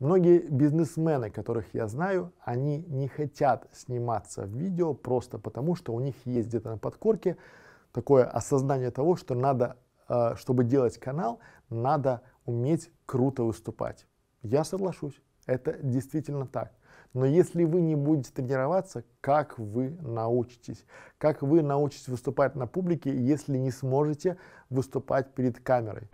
Многие бизнесмены, которых я знаю, они не хотят сниматься в видео просто потому, что у них есть где-то на подкорке такое осознание того, что надо, э, чтобы делать канал, надо уметь круто выступать. Я соглашусь, это действительно так. Но если вы не будете тренироваться, как вы научитесь? Как вы научитесь выступать на публике, если не сможете выступать перед камерой?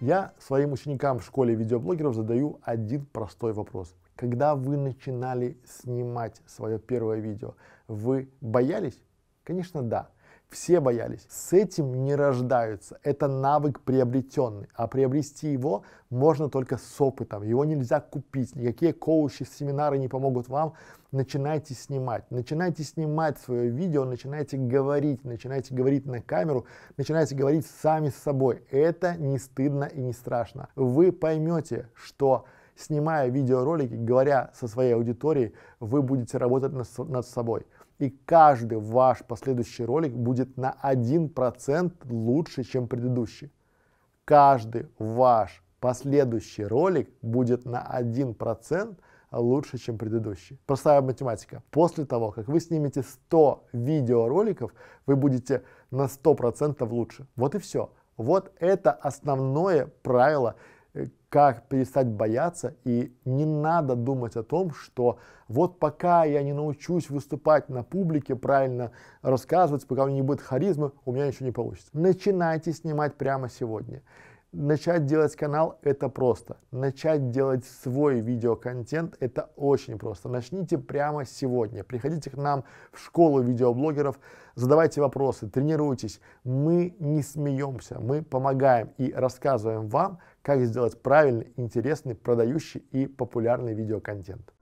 Я своим ученикам в школе видеоблогеров задаю один простой вопрос. Когда вы начинали снимать свое первое видео, вы боялись? Конечно, да. Все боялись. С этим не рождаются. Это навык приобретенный. А приобрести его можно только с опытом. Его нельзя купить. Никакие коучи, семинары не помогут вам. Начинайте снимать. Начинайте снимать свое видео, начинайте говорить, начинайте говорить на камеру, начинайте говорить сами с собой. Это не стыдно и не страшно. Вы поймете, что снимая видеоролики, говоря со своей аудиторией, вы будете работать над собой. И каждый ваш последующий ролик будет на 1% лучше, чем предыдущий. Каждый ваш последующий ролик будет на 1% лучше, чем предыдущий. Простая математика. После того, как вы снимете 100 видеороликов, вы будете на 100% лучше. Вот и все. Вот это основное правило как перестать бояться, и не надо думать о том, что вот пока я не научусь выступать на публике, правильно рассказывать, пока у меня не будет харизмы, у меня ничего не получится. Начинайте снимать прямо сегодня. Начать делать канал – это просто. Начать делать свой видеоконтент – это очень просто. Начните прямо сегодня. Приходите к нам в школу видеоблогеров, задавайте вопросы, тренируйтесь. Мы не смеемся, мы помогаем и рассказываем вам, как сделать правильный, интересный, продающий и популярный видеоконтент.